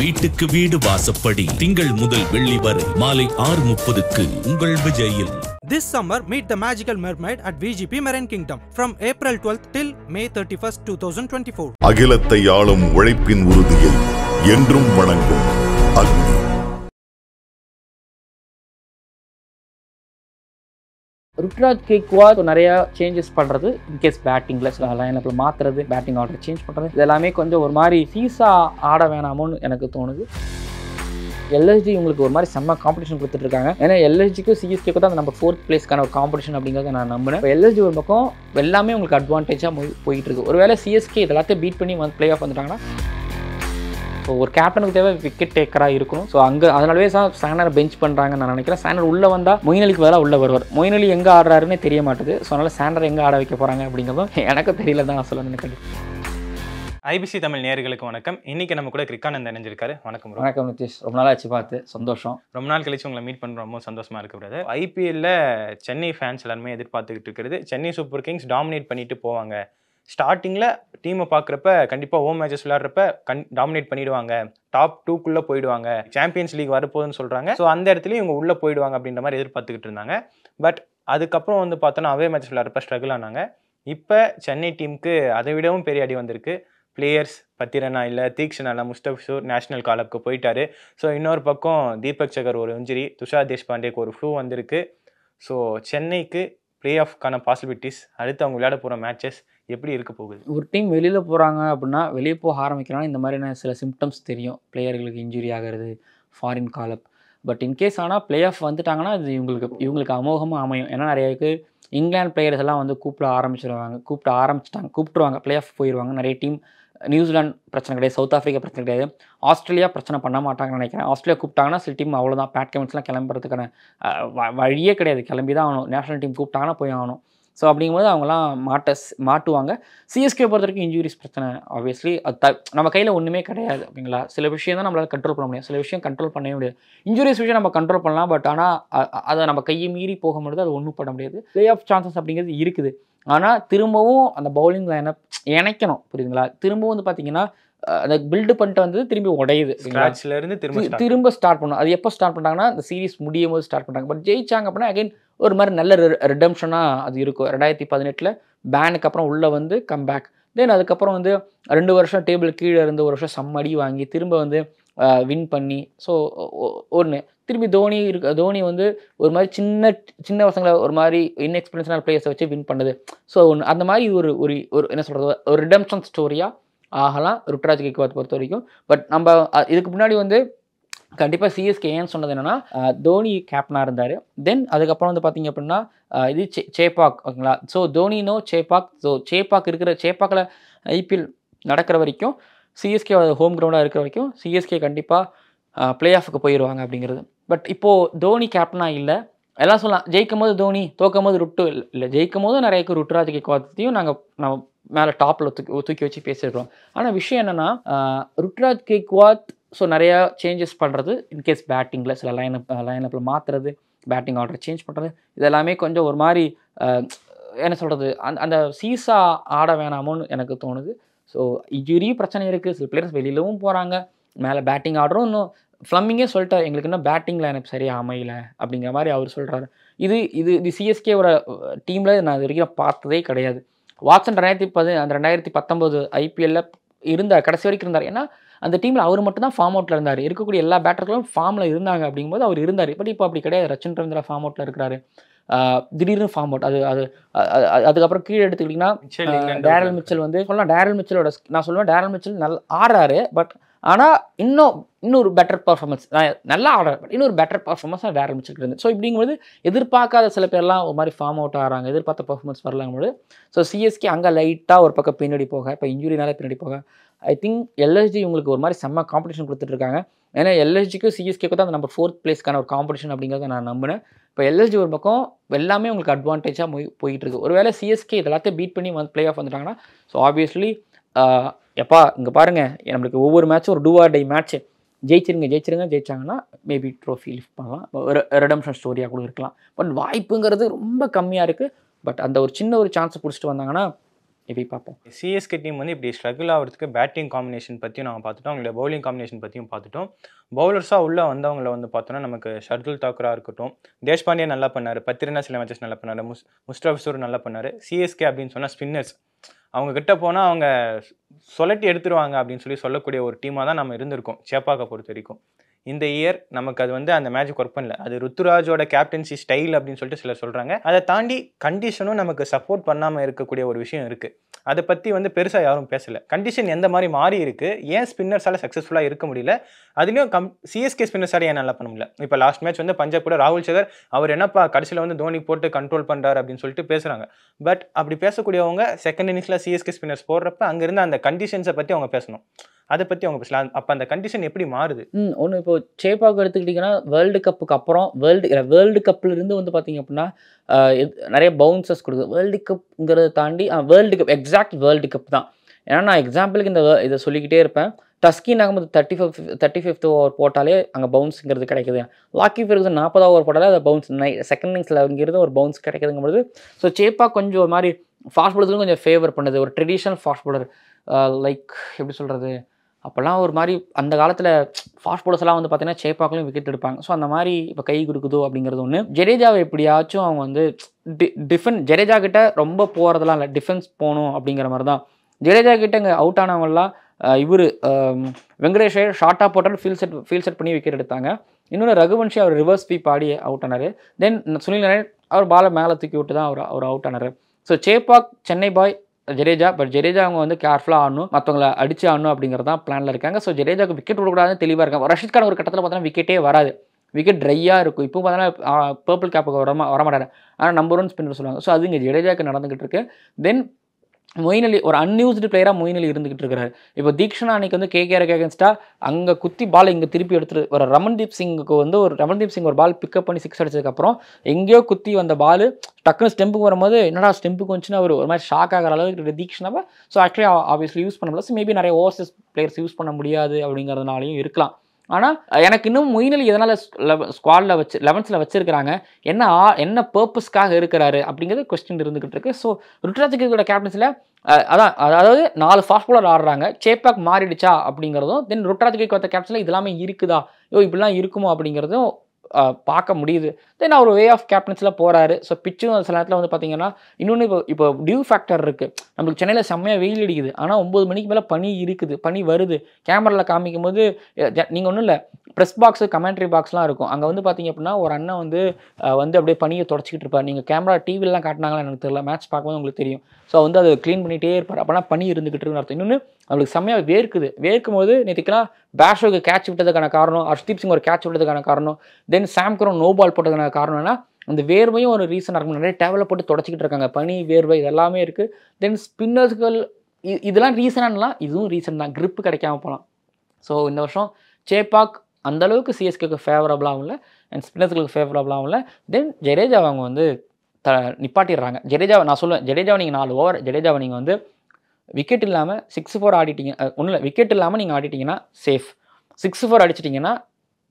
வீட்டுக்கு வீடு வாசப்படி திங்கள் முதல் வெள்ளி வரை மாலை ஆறு முப்பதுக்கு உங்கள் விஜயில் This summer, meet the magical mermaid at VGP Marine Kingdom from April 12th till May 31st, 2024. அகிலத்தை ஆளும் உழைப்பின் உறுதியை என்றும் வணங்கும் அக்னி ருத்ராஜ் கேக்வால் நிறையா சேஞ்சஸ் பண்ணுறது இன்கேஸ் பேட்டிங்கில் லைனப்பில் மாற்றுறது பேட்டிங் ஆர்டர் சேஞ்ச் பண்ணுறது இது எல்லாமே கொஞ்சம் ஒரு மாதிரி சீசா ஆட வேணாமோன்னு எனக்கு தோணுது எல்எஸ்டி உங்களுக்கு ஒரு மாதிரி செம்ம காம்படிஷன் இருக்காங்க ஏன்னா எல்எஸ்டிக்கும் சிஎஸ்கேக்கும் தான் நம்ம ஃபோர்த் பிளேஸ்க்கான ஒரு காம்படிஷன் அப்படிங்கிறத நான் நம்புனேன் எல்எஸ்டி ஒரு பக்கம் எல்லாமே உங்களுக்கு அட்வான்டேஜாக போய் போயிட்டு இருக்கு ஒருவேளை சிஎஸ்கே இதெல்லாத்தையும் பீட் பண்ணி வந்து பிளே ஆஃப் வந்துட்டாங்கன்னா ஸோ ஒரு கேப்டனுக்கு தேவை விக்கெட் டேக்கராக இருக்கணும் ஸோ அங்கே அதனாலவே சார் சேனரை பெஞ்ச் பண்ணுறாங்கன்னு நான் நினைக்கிறேன் சேனர் உள்ளே வந்தால் மொயின் பதிலாக உள்ளே வருவார் மொயினலி எங்கே ஆடுறாருன்னு தெரிய மாட்டுது ஸோ அதனால் சேனர் எங்கே ஆட வைக்க போகிறாங்க அப்படிங்கிறதும் எனக்கு தெரியல தான் சொல்ல நினைக்கிறேன் ஐபிசி தமிழ் நேர்களுக்கு வணக்கம் இன்னைக்கு நம்ம கூட கிரிக்கானந்த் இணைஞ்சிருக்காரு வணக்கம் வணக்கம் நிதிஷ் ரொம்ப நாள் ஆச்சு பார்த்து சந்தோஷம் ரொம்ப நாள் கழிச்சு உங்களை மீட் பண்ணுற ரொம்ப சந்தோஷமா இருக்கு பிரதர் ஐபிஎல்ல சென்னை ஃபேன்ஸ் எல்லாருமே எதிர்பார்த்துக்கிட்டு இருக்கிறது சென்னை சூப்பர் கிங்ஸ் டாமினேட் பண்ணிட்டு போவாங்க ஸ்டார்டிங்கில் டீமை பார்க்குறப்ப கண்டிப்பாக ஹோம் மேட்சஸ் விளாட்றப்ப கண் டாமினேட் பண்ணிடுவாங்க டாப் டூக்குள்ளே போயிடுவாங்க சாம்பியன்ஸ் லீக் வரப்போகுதுன்னு சொல்கிறாங்க ஸோ அந்த இடத்துலையும் இவங்க உள்ளே போயிடுவாங்க அப்படின்ற மாதிரி எதிர்பார்த்துக்கிட்டு இருந்தாங்க பட் அதுக்கப்புறம் வந்து பார்த்தோன்னா அவே மேட்சஸ் விளாட்றப்ப ஸ்ட்ரகிள் ஆனாங்க இப்போ சென்னை டீமுக்கு அதை விடவும் பெரிய அடி வந்திருக்கு பிளேயர்ஸ் பத்திரனா இல்லை தீக்ஷனா இல்லை முஸ்தபிஷூர் நேஷனல் காலப்புக்கு போயிட்டாரு ஸோ இன்னொரு பக்கம் தீபக் சகர் ஒரு இன்ஜுரி துஷார் தேஷ்பாண்டேக்கு ஒரு ஃப்ளூ வந்திருக்கு ஸோ சென்னைக்கு ப்ளே ஆஃப்கான பாசிபிலிட்டிஸ் அடுத்து அவங்க விளையாட போகிற மேட்சஸ் எப்படி இருக்க போகுது ஒரு டீம் வெளியில் போகிறாங்க அப்படின்னா வெளியே போக ஆரம்பிக்கிறாங்க இந்த மாதிரியான சில சிம்டம்ஸ் தெரியும் பிளேயர்களுக்கு இன்ஜுரி ஆகிறது ஃபாரின் காலப் பட் இன்கேஸ் ஆனால் பிளே ஆஃப் வந்துட்டாங்கன்னா அது இவங்களுக்கு இவங்களுக்கு அமோகமாக அமையும் ஏன்னா நிறைய பேர் இங்கிலாந்து பிளேயர்ஸ் எல்லாம் வந்து கூப்பிட ஆரம்பிச்சிருவாங்க கூப்பிட ஆரம்பிச்சிட்டாங்க கூப்பிட்டுருவாங்க பிளே ஆஃப் போயிடுவாங்க நிறைய டீம் நியூசிலாந்து பிரச்சனை கிடையாது சவுத் ஆஃப்ரிக்கா பிரச்சனை கிடையாது ஆஸ்திரேலியா பிரச்சனை பண்ண மாட்டாங்கன்னு நினைக்கிறேன் ஆஸ்திரேலியா கூப்பிட்டாங்கன்னா சில டீம் அவ்வளோதான் பேட் கமெண்ட்ஸ்லாம் கிளம்புறதுக்கான வழியே கிடையாது கிளம்பி தான் ஆகணும் நேஷனல் டீம் கூப்பிட்டாங்கன்னா போய் ஆகணும் ஸோ அப்படிங்கும்போது அவங்களாம் மாட்ட மாட்டுவாங்க சிஎஸ்கே பொறுத்த வரைக்கும் இன்ஜூரிஸ் பிரச்சனை ஆப்வியஸ்லி அது த நம்ம கையில் ஒன்றுமே கிடையாது அப்படிங்களா சில விஷயம் தான் நம்மளால் கண்ட்ரோல் பண்ண முடியும் சில விஷயம் கண்ட்ரோல் பண்ணவே முடியாது இன்ஜூரிஸ் விஷயம் நம்ம கண்ட்ரோல் பண்ணலாம் பட் ஆனால் அதை நம்ம கையை மீறி போக முடியாது அது ஒன்றும் பண்ண முடியாது ப்ளே ஆஃப் சான்சஸ் அப்படிங்கிறது இருக்குது ஆனால் திரும்பவும் அந்த பவுலிங் லைனை இணைக்கணும் புரியுதுங்களா திரும்பவும் வந்து பார்த்திங்கன்னா அந்த பில்டு பண்ணிட்டு வந்து திரும்பி உடையுது இருந்து திரும்ப திரும்ப ஸ்டார்ட் பண்ணுவோம் அது எப்போ ஸ்டார்ட் பண்ணுறாங்கன்னா அந்த சீரிஸ் முடியும் போது ஸ்டார்ட் பண்ணுறாங்க பட் ஜெயிச்சாங்க அப்படின்னா அகைன் ஒரு மாதிரி நல்ல ரிடம்ஷனாக அது இருக்கும் ரெண்டாயிரத்தி பதினெட்டில் பேனுக்கு அப்புறம் உள்ளே வந்து கம் பேக் தென் அதுக்கப்புறம் வந்து ரெண்டு வருஷம் டேபிள் கீழே இருந்து ஒரு வருஷம் சம்மடி வாங்கி திரும்ப வந்து வின் பண்ணி ஸோ ஒன்று திரும்பி தோனி இருக்க தோனி வந்து ஒரு மாதிரி சின்ன சின்ன பசங்களை ஒரு மாதிரி இன்எக்ஸ்பீரியன்ஸான பிளேயர்ஸை வச்சு வின் பண்ணுது ஸோ ஒன்று அந்த மாதிரி ஒரு ஒரு என்ன சொல்கிறது ஒரு ரிடம்ஷன் ஸ்டோரியாக ஆகலாம் ருட்ராஜ் கேக்வாத் பொறுத்த வரைக்கும் பட் நம்ம இதுக்கு முன்னாடி வந்து கண்டிப்பாக சிஎஸ்கே ஏன்னு சொன்னது என்னென்னா தோனி கேப்டனாக இருந்தார் தென் அதுக்கப்புறம் வந்து பார்த்தீங்க அப்படின்னா இது சே சேப்பாக் ஓகேங்களா ஸோ தோனினோ சேப்பாக் ஸோ சேப்பாக் இருக்கிற சேப்பாக்கில் ஐபிஎல் நடக்கிற வரைக்கும் சிஎஸ்கே ஹோம் கிரவுண்டாக இருக்கிற வரைக்கும் சிஎஸ்கே கண்டிப்பாக பிளே ஆஃபுக்கு போயிடுவாங்க அப்படிங்கிறது பட் இப்போது தோனி கேப்டனாக இல்லை எல்லாம் சொல்லலாம் ஜெயிக்கும் போது தோனி தோக்கும் போது ருட்டு இல்லை ஜெயிக்கும் போது நிறைய ருட்டுராஜிக்கு கோத்தையும் நாங்கள் நம்ம மேலே டாப்பில் தூக்கி தூக்கி வச்சு பேசிடுறோம் ஆனால் விஷயம் என்னென்னா ருட்ராஜ் குவாத் ஸோ நிறையா சேஞ்சஸ் பண்ணுறது இன்கேஸ் பேட்டிங்கில் சில லைனப் லைனப்பில் மாற்றுறது பேட்டிங் ஆர்டர் சேஞ்ச் பண்ணுறது இதெல்லாமே கொஞ்சம் ஒரு மாதிரி என்ன சொல்கிறது அந்த அந்த சீசா ஆட வேணாமோன்னு எனக்கு தோணுது ஸோ இன்ஜுரி பிரச்சனை இருக்குது சில பிளேயர்ஸ் வெளியிலவும் போகிறாங்க மேலே பேட்டிங் ஆர்டரும் இன்னும் ஃப்ளம்மிங்கே சொல்லிட்டார் எங்களுக்கு என்ன பேட்டிங்கில் எனக்கு சரியாக அமையல அப்படிங்கிற மாதிரி அவர் சொல்கிறாரு இது இது இது சிஎஸ்கேவோட டீமில் நான் இது வரைக்கும் பார்த்ததே கிடையாது வாட்சன் ரெண்டாயிரத்தி பதி அந்த ரெண்டாயிரத்தி பத்தொம்போது ஐபிஎல்ல இருந்தார் கடைசி வரைக்கும் இருந்தார் ஏன்னா அந்த டீமில் அவர் மட்டும் தான் ஃபார்ம் அவுட்டில் இருந்தார் இருக்கக்கூடிய எல்லா பேட்டர்களும் ஃபார்மில் இருந்தாங்க அப்படிங்கும்போது அவர் இருந்தார் பட் இப்போ அப்படி கிடையாது ரச்சன் ரவீந்திரா ஃபார்ம் அவுட்டில் இருக்கிறாரு திடீர்னு ஃபார்ம் அவுட் அது அது அதுக்கப்புறம் கீழே எடுத்துக்கிட்டிங்கன்னா டேரல் மிச்சல் வந்து சொல்லலாம் டேரல் மிச்சலோட நான் சொல்லுவேன் டேரல் மிச்சல் நல்லா ஆடுறாரு பட் ஆனால் இன்னும் இன்னொரு பெட்டர் பர்ஃபார்மன்ஸ் நல்லா ஆடுற இன்னொரு பெட்டர் பர்ஃபார்மன்ஸ் நான் வேற ஆரம்பிச்சிருக்கிறது ஸோ இப்படிங்கும்போது எதிர்பார்க்காத சில பேர்லாம் ஒரு மாதிரி ஃபார்ம் அவுட் ஆகிறாங்க எதிர்பார்த்த பர்ஃபார்மன்ஸ் வரலாங்கும்போது ஸோ சிஎஸ்கே அங்கே லைட்டாக ஒரு பக்கம் பின்னாடி போக இப்போ இன்ஜுரினால பின்னாடி போக ஐ திங்க் எல்எஸ்ஜி உங்களுக்கு ஒரு மாதிரி செம்ம காம்படிஷன் கொடுத்துட்ருக்காங்க ஏன்னா எல்எஸ்ஜிக்கும் சிஎஸ்கேக்கும் தான் அந்த நம்பர் ஃபோர்த் பிளேஸ்க்கான ஒரு காம்படிஷன் அப்படிங்கிறத நான் நம்பினேன் இப்போ எல்எஸ்ஜி ஒரு பக்கம் எல்லாமே உங்களுக்கு அட்வான்டேஜாக போய் போயிட்டுருக்கு ஒரு ஒருவேளை சிஎஸ்கே இதெல்லாத்தையும் பீட் பண்ணி வந்து பிளே ஆஃப் வந்துட்டாங்கன்னா ஸோ ஆப்வியஸ்லி எப்பா இங்கே பாருங்கள் நம்மளுக்கு ஒவ்வொரு மேட்சும் ஒரு டூ ஆர் டை மேட்ச்சு ஜெயிச்சிருங்க ஜெயிச்சிருங்க ஜெயிச்சாங்கன்னா மேபி ட்ரோஃபி லிஃப்ட் பண்ணலாம் ரெடம்ஷன் ஸ்டோரியாக கூட இருக்கலாம் பட் வாய்ப்புங்கிறது ரொம்ப கம்மியாக இருக்குது பட் அந்த ஒரு சின்ன ஒரு சான்ஸை பிடிச்சிட்டு வந்தாங்கன்னா எப்படி பார்ப்போம் சிஎஸ்கே டீம் வந்து இப்படி ஸ்ட்ரகிள் ஆகிறதுக்கு பேட்டிங் காம்பினேஷன் பற்றியும் நாங்கள் பார்த்துட்டோம் அவங்களோட பவுலிங் காம்பினேஷன் பற்றியும் பார்த்துட்டோம் பவுலர்ஸாக உள்ளே வந்தவங்கள வந்து பார்த்தோன்னா நமக்கு ஷர்துல் தாக்கரா இருக்கட்டும் தேஷ்பாண்டே நல்லா பண்ணார் பத்திரினா சில மேட்சஸ் நல்லா பண்ணார் முஸ் முஸ்டாஃபிசூர் நல்லா பண்ணார் சிஎஸ்கே அப்படின்னு சொன்னால் ஸ்பின்னர்ஸ் அவங்க கிட்ட போனால் அவங்க சொலட்டி எடுத்துருவாங்க அப்படின்னு சொல்லி சொல்லக்கூடிய ஒரு டீமாக தான் நம்ம இருந்திருக்கோம் சேப்பாக்கை பொறுத்த வரைக்கும் இந்த இயர் நமக்கு அது வந்து அந்த மேட்ச் ஒர்க் பண்ணல அது ருத்துராஜோட கேப்டன்சி ஸ்டைல் அப்படின்னு சொல்லிட்டு சிலர் சொல்கிறாங்க அதை தாண்டி கண்டிஷனும் நமக்கு சப்போர்ட் பண்ணாமல் இருக்கக்கூடிய ஒரு விஷயம் இருக்குது அதை பற்றி வந்து பெருசாக யாரும் பேசலை கண்டிஷன் எந்த மாதிரி மாறி இருக்குது ஏன் ஸ்பின்னர்ஸால் சக்ஸஸ்ஃபுல்லாக இருக்க முடியல அதுலேயும் கம் சிஎஸ்கே ஸ்பின்னர்ஸால் ஏன் நல்லா பண்ண முடியல இப்போ லாஸ்ட் மேட்ச் வந்து பஞ்சாப் கூட ராகுல் சகர் அவர் என்னப்பா கடைசியில் வந்து தோனி போட்டு கண்ட்ரோல் பண்ணுறாரு அப்படின்னு சொல்லிட்டு பேசுகிறாங்க பட் அப்படி பேசக்கூடியவங்க செகண்ட் இன்னிங்ஸில் சிஎஸ்கே ஸ்பின்னர்ஸ் போடுறப்ப அங்கேருந்து அந்த கண்டிஷன்ஸை பற்றி அவங்க பேசணும் அதை பற்றி அவங்க பேசலாம் அப்போ அந்த கண்டிஷன் எப்படி மாறுது ம் ஒன்று இப்போ சேப்பாக்கு எடுத்துக்கிட்டிங்கன்னா வேர்ல்டு கப்புக்கு அப்புறம் வேர்ல்டு வேர்ல்டு வேர்ல்டு கப்லேருந்து வந்து பார்த்திங்க அப்படின்னா நிறைய பவுன்சஸ் கொடுக்குது வேர்ல்டு கப்புங்கிறத தாண்டி world cup exact world cup தான் ஏன்னா நான் எக்ஸாம்பிளுக்கு இந்த இதை சொல்லிக்கிட்டே இருப்பேன் டஸ்கின் வந்து thirty fifth thirty fifth over போட்டாலே அங்கே பவுன்ஸுங்கிறது கிடைக்குது லாக்கி பெருக்கிறது நாற்பது ஓவர் போட்டாலே அது பவுன்ஸ் நை செகண்ட் இன்னிங்ஸில் அங்கிருந்து ஒரு பவுன்ஸ் கிடைக்குதுங்கும்போது ஸோ சேப்பா கொஞ்சம் ஒரு மாதிரி ஃபாஸ்ட் பாலத்துக்கும் கொஞ்சம் ஃபேவர் பண்ணுது ஒரு ட்ரெடிஷ்னல் ஃபாஸ்ட் பாலர் லைக் எப்படி சொல்கிறது அப்போல்லாம் ஒரு மாதிரி அந்த காலத்தில் ஃபாஸ்ட் போலர்ஸ்லாம் வந்து பார்த்தீங்கன்னா சேப்பாக்களையும் விக்கெட் எடுப்பாங்க ஸோ அந்த மாதிரி இப்போ கை கொடுக்குதோ அப்படிங்கிறது ஒன்று ஜடேஜாவை எப்படியாச்சும் அவங்க வந்து டி டிஃபென்ஸ் ஜடேஜா கிட்ட ரொம்ப போகிறதெல்லாம் இல்லை டிஃபென்ஸ் போகணும் அப்படிங்கிற மாதிரி தான் ஜடேஜா கிட்ட இங்கே அவுட் ஆனவங்கள்லாம் இவர் வெங்கடேஷர் ஷார்ட்டாக போட்டாலும் ஃபீல் செட் ஃபீல் செட் பண்ணி விக்கெட் எடுத்தாங்க இன்னொன்று ரகுவன்ஷி அவர் ரிவர்ஸ் ஸ்வீப் ஆடி அவுட் ஆனார் தென் சுனில் நாராயண் அவர் பாலை மேலே தூக்கி விட்டு தான் அவர் அவர் அவுட் ஆனார் so Chepauk Chennai boy Jadeja but Jadeja அவங்க வந்து கேர்ஃபுல்லாக ஆடணும் மற்றவங்களை அடிச்சு ஆடணும் அப்படிங்கிறது தான் பிளானில் இருக்காங்க ஸோ ஜடேஜாவுக்கு விக்கெட் விடக்கூடாதுன்னு தெளிவாக இருக்காங்க ரஷித் கான் ஒரு கட்டத்தில் பார்த்தோன்னா விக்கெட்டே வராது விக்கெட் ட்ரையாக இருக்கும் இப்போ பார்த்தோன்னா பர்பிள் கேப்புக்கு வர வரமாட்டாரு ஆனால் நம்பர் ஒன் ஸ்பின்னர் சொல்லுவாங்க ஸோ அது இங்கே ஜெடேஜாவுக்கு நடந்துகிட்டு இருக்கு தென் மொயின் அலி ஒரு அன்யூஸ்டு பிளேயராக மொயின் அலி இருந்துகிட்டு இருக்கிறாரு இப்போ தீக்ஷனா அன்னைக்கு வந்து கேகேஆருக்கு கேகன்ஸ்டா அங்கே குத்தி பால் இங்கே திருப்பி எடுத்துட்டு ஒரு ரமன்தீப் சிங்குக்கு வந்து ஒரு ரமன்தீப் சிங் ஒரு பால் பிக்கப் பண்ணி சிக்ஸ் அடிச்சதுக்கப்புறம் எங்கேயோ குத்தி வந்த பால் டக்குன்னு ஸ்டெம்புக்கு வரும்போது என்னடா ஸ்டெம்புக்கு வந்துச்சுன்னா அவர் ஒரு மாதிரி ஷாக் ஆகிற அளவுக்கு தீக்ஷனாவை ஸோ ஆக்சுவலி ஆப்வியஸ்லி யூஸ் பண்ண முடியாது மேபி நிறைய ஓவர்சஸ் பிளேயர்ஸ் யூஸ் பண்ண முடியாது அப்படிங்கிறதுனாலையும் இருக்கலாம் ஆனால் எனக்கு இன்னும் மொயினலி எதனால் ஸ்குவாடில் வச்சு லெவன்ஸில் வச்சுருக்கிறாங்க என்ன ஆ என்ன பர்பஸ்க்காக இருக்கிறாரு அப்படிங்கிறது கொஸ்டின் இருந்துகிட்டு இருக்கு ஸோ ருட்ராஜிக்கோட கேப்டன்ஸில் அதான் அதாவது நாலு ஃபாஸ்ட் பாலர் ஆடுறாங்க சேப்பாக் மாறிடுச்சா அப்படிங்கிறதும் தென் ருட்ராஜிக்கு கொத்த கேப்டன்ஸில் இதெல்லாமே இருக்குதா ஐயோ இப்படிலாம் இருக்குமோ அப்படிங்கிறதும் பார்க்க முடியுது தென் அவர் வே ஆஃப் கேப்டன்ஸில் போகிறாரு ஸோ பிச்சும் சில நேரத்தில் வந்து பார்த்தீங்கன்னா இன்னொன்று இப்போ இப்போ டியூ ஃபேக்டர் இருக்குது நம்மளுக்கு சென்னையில் செம்மையாக வெயில் அடிக்குது ஆனால் ஒம்பது மணிக்கு மேலே பனி இருக்குது பனி வருது கேமராவில் காமிக்கும் போது நீங்கள் ஒன்றும் இல்லை ப்ரெஸ் பாக்ஸு கமெண்ட்ரி பாக்ஸ்லாம் இருக்கும் அங்கே வந்து பார்த்தீங்க அப்படின்னா ஒரு அண்ணன் வந்து வந்து அப்படியே பனியை தொடச்சிக்கிட்டு இருப்பார் நீங்கள் கேமரா டிவிலாம் காட்டினாங்களா எனக்கு தெரியல மேட்ச் பார்க்கும்போது உங்களுக்கு தெரியும் ஸோ வந்து அதை க்ளீன் பண்ணிகிட்டே இருப்பார் அப்போனா பனி இருந்துக்கிட்டு இருக்குன்னு அர்த்தம் இன்னொன்று அவளுக்கு செம்மையாக வேர்க்குது வேர்க்கும் போது நேற்றுக்கெல்லாம் பேஷோக்கு கேட்ச் விட்டதுக்கான காரணம் ஹர்ஷ்தீப் சிங் ஒரு கேட்ச் விட்டதுக்கான காரணம் தென் தென் சாம்கரம் நோ பால் போட்டதுக்கான காரணம் அந்த வேர்வையும் ஒரு ரீசனாக இருக்கும் நிறைய டேவலப் போட்டு தொடச்சிக்கிட்டு இருக்காங்க பனி வேர்வை இதெல்லாமே இருக்குது தென் ஸ்பின்னர்ஸ்கள் இதெல்லாம் ரீசனானலாம் இதுவும் ரீசன் தான் க்ரிப் கிடைக்காம போகலாம் ஸோ இந்த வருஷம் சேப்பாக் அந்தளவுக்கு சிஎஸ்கேக்கு ஃபேவரபுளாகவும் இல்லை அண்ட் ஸ்பின்னர்ஸ்களுக்கு ஃபேவரபுளாகவும் இல்லை தென் ஜடேஜா அவங்க வந்து த நிப்பாட்டிடுறாங்க ஜடேஜாவை நான் சொல்லுவேன் ஜடேஜாவை நீங்கள் நாலு ஓவர் ஜடேஜாவை நீங்கள் வந்து விக்கெட் இல்லாமல் சிக்ஸ் ஃபோர் ஆடிட்டீங்க ஒன்றும் இல்லை விக்கெட் இல்லாமல் நீங்கள் ஆடிட்டிங்கன்னா சேஃப் சிக்ஸ் ஃபோர் அடிச்சிட்டிங்கன்னா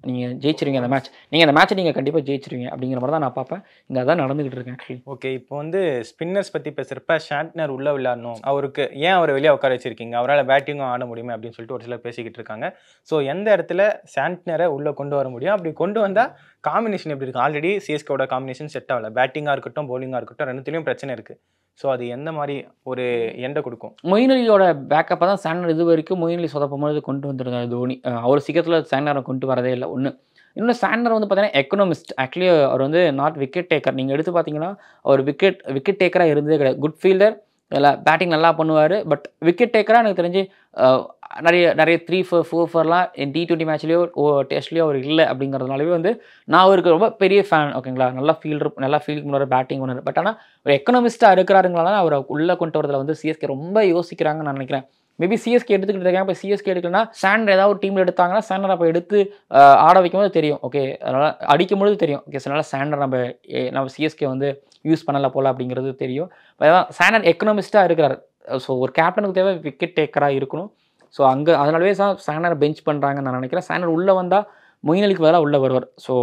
நீங்கள் ஜெயிச்சிருவீங்க அந்த மேட்ச் நீங்கள் அந்த மேட்ச்சை நீங்கள் கண்டிப்பாக ஜெயிச்சிருவீங்க அப்படிங்கிற மாதிரி தான் நான் பார்ப்பேன் இங்கே தான் நடந்துகிட்டு இருக்கேன் ஆக்சுவலி ஓகே இப்போ வந்து ஸ்பின்னர்ஸ் பற்றி பேசுகிறப்ப ஷாட்னர் உள்ளே விளையாடணும் அவருக்கு ஏன் அவரை வெளியே உட்கார வச்சிருக்கீங்க அவரால் பேட்டிங்கும் ஆட முடியுமே அப்படின்னு சொல்லிட்டு ஒரு சிலர் பேசிக்கிட்டு இருக்காங்க ஸோ எந்த இடத்துல சாண்ட்னரை உள்ளே கொண்டு வர முடியும் அப்படி கொண்டு வந்தால் காம்பினேஷன் எப்படி இருக்கும் ஆல்ரெடி சிஎஸ்கோட காம்பினேஷன் செட் ஆகல பேட்டிங்காக இருக்கட்டும் போலிங்காக இருக்கட்டும் ரெண்டுத்துலேயும் பிரச்சனை இருக்குது ஸோ அது எந்த மாதிரி ஒரு எண்டை கொடுக்கும் மொயினலியோட பேக்கப்பை பேக்கப்பாக தான் சேனர் இது வரைக்கும் மொயினலி சொதப்பும் போது கொண்டு வந்திருந்தார் தோனி அவர் சீக்கிரத்தில் சேனரை கொண்டு வரதே இல்லை ஒன்று இன்னொன்று சாண்டர் வந்து பார்த்தீங்கன்னா எக்கனாமிஸ்ட் ஆக்சுவலி அவர் வந்து நாட் விக்கெட் டேக்கர் நீங்கள் எடுத்து பார்த்தீங்கன்னா அவர் விக்கெட் விக்கெட் டேக்கராக இருந்ததே கிடையாது குட் ஃபீல்டர் நல்லா பேட்டிங் நல்லா பண்ணுவார் பட் விக்கெட் டேக்கராக எனக்கு தெரிஞ்சு நிறைய நிறைய த்ரீ ஃபோர் ஃபோர் ஃபோர்லாம் என் டி டுவெண்ட்டி மேட்ச்லேயோ ஓ டெஸ்ட்லேயோ அவர் இல்லை அப்படிங்கிறதுனாலவே வந்து நான் அவருக்கு ரொம்ப பெரிய ஃபேன் ஓகேங்களா நல்லா ஃபீல்டர் நல்லா ஃபீல்டிங் பண்ணுவார் பேட்டிங் பண்ணுவார் பட் ஆனால் ஒரு எக்கனாமிஸ்ட்டாக இருக்கிறாருங்களால அவர் உள்ளே கொண்டு வரதில் வந்து சிஎஸ்கே ரொம்ப யோசிக்கிறாங்கன்னு நான் நினைக்கிறேன் மேபி சிஎஸ்கே எடுத்துக்கிட்டு இருக்காங்க இப்போ சிஎஸ்கே எடுக்கலன்னா சேண்டர் ஏதாவது ஒரு டீமில் எடுத்தாங்கன்னா சாண்டர் அப்போ எடுத்து ஆட வைக்கும்போது தெரியும் ஓகே அதனால் அடிக்கும்பொழுது தெரியும் ஓகே அதனால் சாண்டர் நம்ம நம்ம சிஎஸ்கே வந்து யூஸ் பண்ணலை போல் அப்படிங்கிறது தெரியும் அதான் சாண்டர் எக்கனாமிஸ்ட்டாக இருக்கிறார் ஸோ ஒரு கேப்டனுக்கு தேவை விக்கெட் டேக்கராக இருக்கணும் ஸோ அங்கே அதனாலவே சார் சேனர் பெஞ்ச் பண்ணுறாங்கன்னு நான் நினைக்கிறேன் சாண்டர் உள்ளே வந்தால் மொயினலிக்கு பதிலாக உள்ளே வருவார் ஸோ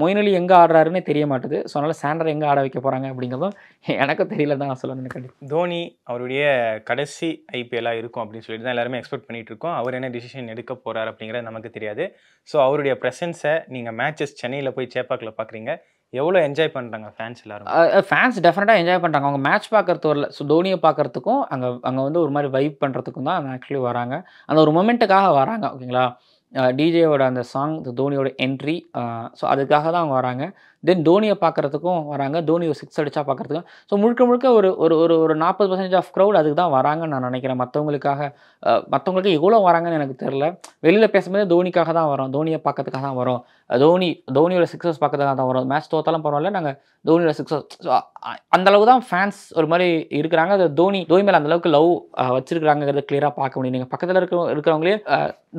மொயினலி எங்கே ஆடுறாருன்னு தெரிய மாட்டுது ஸோ அதனால் சாண்டர் எங்கே ஆட வைக்க போகிறாங்க அப்படிங்கிறதும் எனக்கும் தெரியல தான் நான் சொல்லணும் தோனி அவருடைய கடைசி ஐபிஎல்லாக இருக்கும் அப்படின்னு சொல்லிட்டு தான் எல்லாருமே எக்ஸ்பெக்ட் பண்ணிகிட்டு இருக்கோம் அவர் என்ன டிசிஷன் எடுக்க போகிறார் அப்படிங்கிறது நமக்கு தெரியாது ஸோ அவருடைய ப்ரெசன்ஸை நீங்கள் மேட்சஸ் சென்னையில் போய் சேப்பாக்கில் பார்க்குறீங்க எவ்வளோ என்ஜாய் பண்ணுறாங்க ஃபேன்ஸ் எல்லாரும் ஃபேன்ஸ் டெஃபினட்டாக என்ஜாய் பண்ணுறாங்க அவங்க மேட்ச் பார்க்குறது வரல ஸோ தோனியை பார்க்குறதுக்கும் அங்கே அங்கே வந்து ஒரு மாதிரி வைப் பண்ணுறதுக்கும் தான் ஆக்சுவலி வராங்க அந்த ஒரு மொமெண்ட்டுக்காக வராங்க ஓகேங்களா டிஜேவோட அந்த சாங் தோனியோட என்ட்ரி ஸோ அதுக்காக தான் அவங்க வராங்க தென் தோனியை பார்க்குறதுக்கும் வராங்க தோனி ஒரு சிக்ஸ் அடிச்சா பார்க்குறதுக்கும் ஸோ முழுக்க முழுக்க ஒரு ஒரு ஒரு ஒரு நாற்பது பர்சன்டேஜ் ஆஃப் க்ரௌட் அதுக்கு தான் வராங்கன்னு நான் நினைக்கிறேன் மற்றவங்களுக்காக மற்றவங்களுக்கு எவ்வளோ வராங்கன்னு எனக்கு தெரில வெளியில் பேசும்போது தோனிக்காக தான் வரோம் தோனியை பார்க்கறதுக்காக தான் வரோம் தோனி தோனியோட சிக்ஸஸ் பார்க்கறதுக்காக தான் வரும் மேட்ச் தோத்தாலும் பரவாயில்ல நாங்கள் தோனியோட சிக்ஸஸ் ஸோ அந்தளவுக்கு தான் ஃபேன்ஸ் ஒரு மாதிரி இருக்கிறாங்க அது தோனி தோனி மேலே அந்தளவுக்கு லவ் வச்சிருக்கிறாங்கிறத கிளியராக பார்க்க முடியும் நீங்கள் பக்கத்தில் இருக்க இருக்கிறவங்களே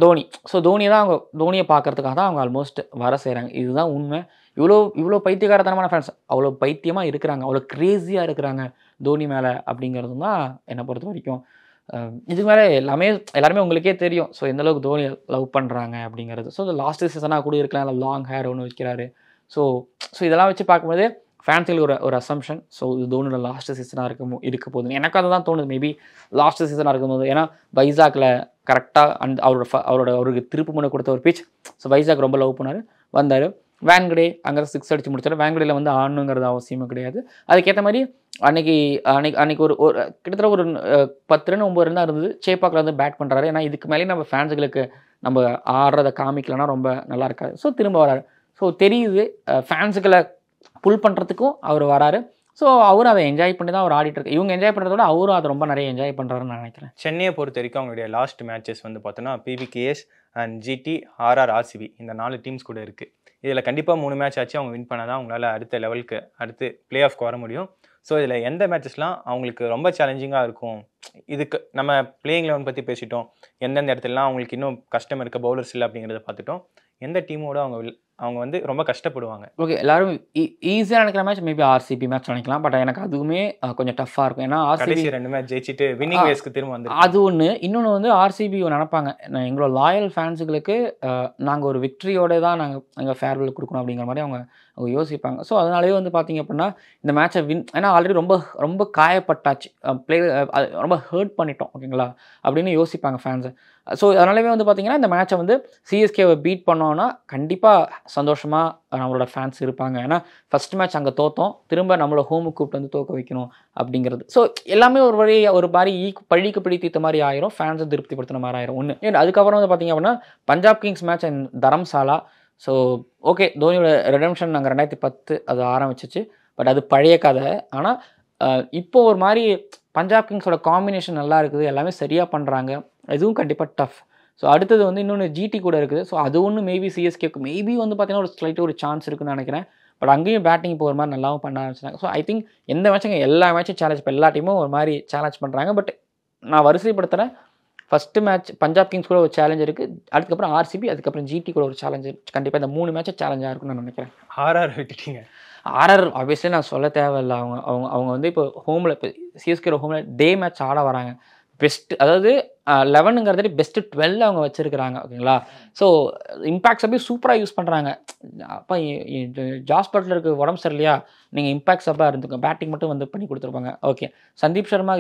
தோனி ஸோ தோனி தோனியை தான் அவங்க தோனியை பார்க்குறதுக்காக தான் அவங்க ஆல்மோஸ்ட் வர செய்கிறாங்க இதுதான் உண்மை இவ்வளோ இவ்வளோ பைத்தியகாரத்தனமான ஃபேன்ஸ் அவ்வளோ பைத்தியமாக இருக்கிறாங்க அவ்வளோ க்ரேஸியாக இருக்கிறாங்க தோனி மேலே அப்படிங்கிறது தான் என்னை பொறுத்த வரைக்கும் இதுக்கு மேலே எல்லாமே எல்லாருமே உங்களுக்கே தெரியும் ஸோ எந்தளவுக்கு தோனி லவ் பண்ணுறாங்க அப்படிங்கிறது ஸோ இந்த லாஸ்ட் சீசனாக கூட இருக்கலாம் லாங் ஹேர் ஒன்று வைக்கிறாரு ஸோ ஸோ இதெல்லாம் வச்சு பார்க்கும்போது ஃபேன்சியில் ஒரு ஒரு அசம்ஷன் ஸோ இது தோனியோட லாஸ்ட் சீசனாக இருக்கும் இருக்க போகுது எனக்கு அதை தான் தோணுது மேபி லாஸ்ட் சீசனாக இருக்கும் போது ஏன்னா வைசாக்கில் கரெக்டாக அண்ட் அவரோட அவரோட அவருக்கு திருப்பு முனை கொடுத்த ஒரு பீச் ஸோ வைசாக் ரொம்ப லவ் பண்ணார் வந்தார் வேன்கடே அங்கே சிக்ஸ் அடித்து முடிச்சார் வேன்கடையில் வந்து ஆடணுங்கிறது அவசியமும் கிடையாது அதுக்கேற்ற மாதிரி அன்னைக்கு அன்னைக்கு அன்னைக்கு ஒரு ஒரு கிட்டத்தட்ட ஒரு பத்து ரன் ஒம்பது ரன் தான் இருந்தது சேப்பாக்கில் வந்து பேட் பண்ணுறாரு ஏன்னா இதுக்கு மேலே நம்ம ஃபேன்ஸுகளுக்கு நம்ம ஆடுறத காமிக்கலன்னா ரொம்ப நல்லா இருக்காது ஸோ திரும்ப வராரு ஸோ தெரியுது ஃபேன்ஸுகளை புல் பண்ணுறதுக்கும் அவர் வராரு ஸோ அவரும் அதை என்ஜாய் பண்ணி தான் அவர் ஆடிட்டு இருக்கு இவங்க என்ஜாய் பண்ணுறதோட அவரும் அதை ரொம்ப நிறைய என்ஜாய் பண்ணுறாருன்னு நினைக்கிறேன் சென்னையை பொறுத்த வரைக்கும் அவங்களுடைய லாஸ்ட் மேட்சஸ் வந்து பார்த்தோன்னா PBKS and GT RR RCB இந்த நாலு டீம்ஸ் கூட இருக்குது இதில் கண்டிப்பாக மூணு மேட்ச் ஆச்சு அவங்க வின் பண்ணால் தான் அவங்களால அடுத்த லெவலுக்கு அடுத்து பிளே ஆஃப் வர முடியும் ஸோ இதில் எந்த மேட்சஸ்லாம் அவங்களுக்கு ரொம்ப சேலஞ்சிங்காக இருக்கும் இதுக்கு நம்ம பிளேயிங் லெவன் பற்றி பேசிட்டோம் எந்தெந்த இடத்துலலாம் அவங்களுக்கு இன்னும் கஷ்டம் இருக்க பவுலர்ஸ் இல்லை அப்படிங்கிறத பார்த்துட்டோம் எந்த டீமோடு அவங்க அவங்க வந்து ரொம்ப கஷ்டப்படுவாங்க ஓகே எல்லாரும் ஈஸியாக e-, நினைக்கிற மேட்ச் மேபி ஆர்சிபி மேட்ச் நினைக்கலாம் பட் எனக்கு அதுவுமே கொஞ்சம் டஃப்பாக இருக்கும் ஏன்னா ஆர்சிபி ரெண்டு மேட்ச் ஜெயிச்சிட்டு வின்னிங் வேஸ்க்கு திரும்ப வந்து அது ஒன்று இன்னொன்று வந்து ஆர்சிபி நினைப்பாங்க எங்களோட லாயல் ஃபேன்ஸுகளுக்கு நாங்கள் ஒரு விக்ட்ரியோட தான் நாங்கள் எங்கள் ஃபேர்வெல் கொடுக்கணும் அப்படிங்கிற மாதிரி அவங்க அவங்க யோசிப்பாங்க ஸோ அதனாலேயே வந்து பார்த்தீங்க அப்படின்னா இந்த மேட்ச்சை வின் ஏன்னா ஆல்ரெடி ரொம்ப ரொம்ப காயப்பட்டாச்சு பிளே ரொம்ப ஹர்ட் பண்ணிட்டோம் ஓகேங்களா அப்படின்னு யோசிப்பாங்க ஃபேன்ஸை ஸோ அதனாலவே வந்து பார்த்தீங்கன்னா இந்த மேட்ச்சை வந்து சிஎஸ்கேவை பீட் பண்ணோன்னா கண்டிப்பாக சந்தோஷமாக நம்மளோட ஃபேன்ஸ் இருப்பாங்க ஏன்னா ஃபஸ்ட் மேட்ச் அங்கே தோத்தோம் திரும்ப நம்மளோட ஹோமு கூப்பிட்டு வந்து தோக்க வைக்கணும் அப்படிங்கிறது ஸோ எல்லாமே ஒரு வழி ஒரு மாதிரி ஈக்கு பழிக்கு பழி தீர்த்த மாதிரி ஆயிரும் ஃபேன்ஸை திருப்திப்படுத்தின மாதிரி ஆயிரும் ஒன்று அதுக்கப்புறம் வந்து பார்த்தீங்க அப்படின்னா Punjab Kings match and Dharamsala so okay தோனியோட ரெடம்ஷன் நாங்கள் ரெண்டாயிரத்தி பத்து அது ஆரம்பிச்சிச்சு பட் அது பழைய கதை ஆனால் இப்போ ஒரு மாதிரி பஞ்சாப் கிங்ஸோட காம்பினேஷன் நல்லா இருக்குது எல்லாமே சரியாக பண்ணுறாங்க இதுவும் கண்டிப்பாக டஃப் ஸோ அடுத்தது வந்து இன்னொன்று ஜிடி கூட இருக்குது ஸோ அது ஒன்று மேபி சிஎஸ்கேக்கு மேபி வந்து பார்த்தீங்கன்னா ஒரு ஸ்லைட்டாக ஒரு சான்ஸ் இருக்குன்னு நினைக்கிறேன் பட் அங்கேயும் பேட்டிங் போகிற மாதிரி நல்லாவும் பண்ண ஆரம்பிச்சாங்க ஸோ ஐ திங்க் எந்த மேட்சும் எல்லா மேட்சும் சேலஞ்ச் இப்போ எல்லா டீமும் ஒரு மாதிரி சேலஞ்ச் பண்ணுறாங்க பட் நான் வரிசைப்படுத்துகிறேன் ஃபஸ்ட்டு மேட்ச் பஞ்சாப் கிங்ஸ் கூட ஒரு சேலஞ்ச் இருக்குது அதுக்கப்புறம் ஆர்சிபி அதுக்கப்புறம் ஜிடி கூட ஒரு சேலஞ்சு கண்டிப்பாக இந்த மூணு மேட்சை சேலஞ்சாக இருக்கும்னு நான் நினைக்கிறேன் ஆர்ஆர் விட்டுட்டீங்க ஆர்ஆர் ஆப்வியஸ்லி நான் சொல்ல தேவையில்லை அவங்க அவங்க அவங்க வந்து இப்போ ஹோமில் இப்போ சிஎஸ்கே ஹோமில் டே மேட்ச் ஆட வராங்க பெஸ்ட் அதாவது லெவனுங்கிறது பெஸ்ட்டு டுவெல் அவங்க வச்சுருக்கிறாங்க ஓகேங்களா ஸோ இம்பாக்ட்ஸ் அப்படியே சூப்பராக யூஸ் பண்ணுறாங்க அப்போ ஜாஸ் இருக்க உடம்பு சரியில்லையா நீங்கள் இம்பாக்ட்ஸ் சப்பாக இருந்துக்கோங்க பேட்டிங் மட்டும் வந்து பண்ணி கொடுத்துருப்பாங்க ஓகே சந்தீப் சர்மா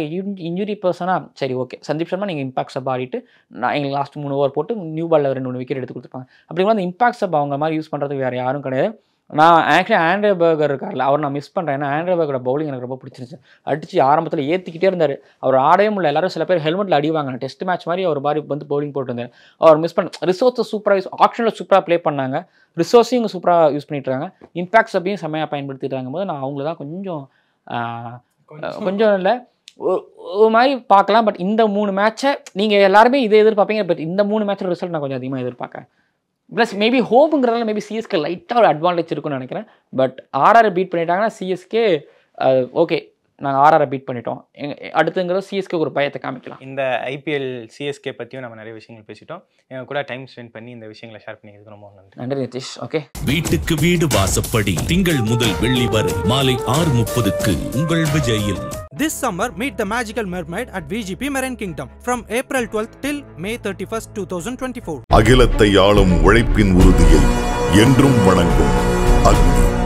இன்ஜுரி பர்சனாக சரி ஓகே சந்தீப் சர்மா நீங்கள் இம்பாக்ட்ஸ் அப்பா ஆடிட்டு நான் எங்களுக்கு லாஸ்ட் மூணு ஓவர் போட்டு நியூ பாலில் ரெண்டு மூணு விக்கெட் எடுத்து கொடுத்துருப்பாங்க அப்படிங்கிற அந்த இம்பாக்ட்ஸ் அப்பா அவங்க மாதிரி யூஸ் பண்ணுறதுக்கு வேறு யாரும் கிடையாது நான் ஆக்சுவலி ஆண்ட்ரே பர்கர் இருக்கார்ல அவர் நான் மிஸ் பண்ணுறேன் ஏன்னா ஆண்ட்ரே பர்கரோட பவுலிங் எனக்கு ரொம்ப பிடிச்சிருந்துச்சு அடிச்சு ஆரம்பத்தில் ஏற்றிக்கிட்டே இருந்தார் அவர் ஆடவே முடியல எல்லாரும் சில பேர் ஹெல்மெட்டில் அடிவாங்க டெஸ்ட் மேட்ச் மாதிரி அவர் மாதிரி வந்து பவுலிங் போட்டிருந்தார் அவர் மிஸ் பண்ண ரிசோர்ஸை சூப்பராக ஆப்ஷனில் சூப்பராக ப்ளே பண்ணாங்க ரிசோர்ஸையும் இங்கே சூப்பராக யூஸ் பண்ணிட்டுருக்காங்க இம்பேக்ட்ஸ் அப்படியும் செம்மையாக பயன்படுத்திட்டாங்க போது நான் அவங்கள தான் கொஞ்சம் கொஞ்சம் இல்லை ஒரு மாதிரி பார்க்கலாம் பட் இந்த மூணு மேட்ச்சை நீங்கள் எல்லாருமே இதை எதிர்பார்ப்பீங்க பட் இந்த மூணு மேட்சில் ரிசல்ட் நான் கொஞ்சம் அதிகமாக எதிர்பார்க்கேன் ப்ளஸ் மேபி ஹோமுங்கிறதால மேபி சிஎஸ்கே லைட்டாக ஒரு அட்வான்டேஜ் இருக்கும்னு நினைக்கிறேன் பட் ஆர்ஆர் பீட் பண்ணிட்டாங்கன்னா சிஎஸ்கே ஓகே நாங்கள் ஆர்ஆரை பீட் பண்ணிட்டோம் அடுத்துங்கிற சிஎஸ்கே ஒரு பயத்தை காமிக்கலாம் இந்த ஐபிஎல் சிஎஸ்கே பற்றியும் நம்ம நிறைய விஷயங்கள் பேசிட்டோம் எங்கள் கூட டைம் ஸ்பெண்ட் பண்ணி இந்த விஷயங்களை ஷேர் பண்ணி ரொம்ப நன்றி நன்றி நிதிஷ் ஓகே வீட்டுக்கு வீடு வாசப்படி திங்கள் முதல் வெள்ளி வரை மாலை ஆறு முப்பதுக்கு உங்கள் விஜயில் This summer, meet the magical mermaid at VGP Marine Kingdom from April 12th till May 31st, 2024. அகிலத்தை ஆளும் உழைப்பின் உறுதியை என்றும் வணங்கும் அக்னி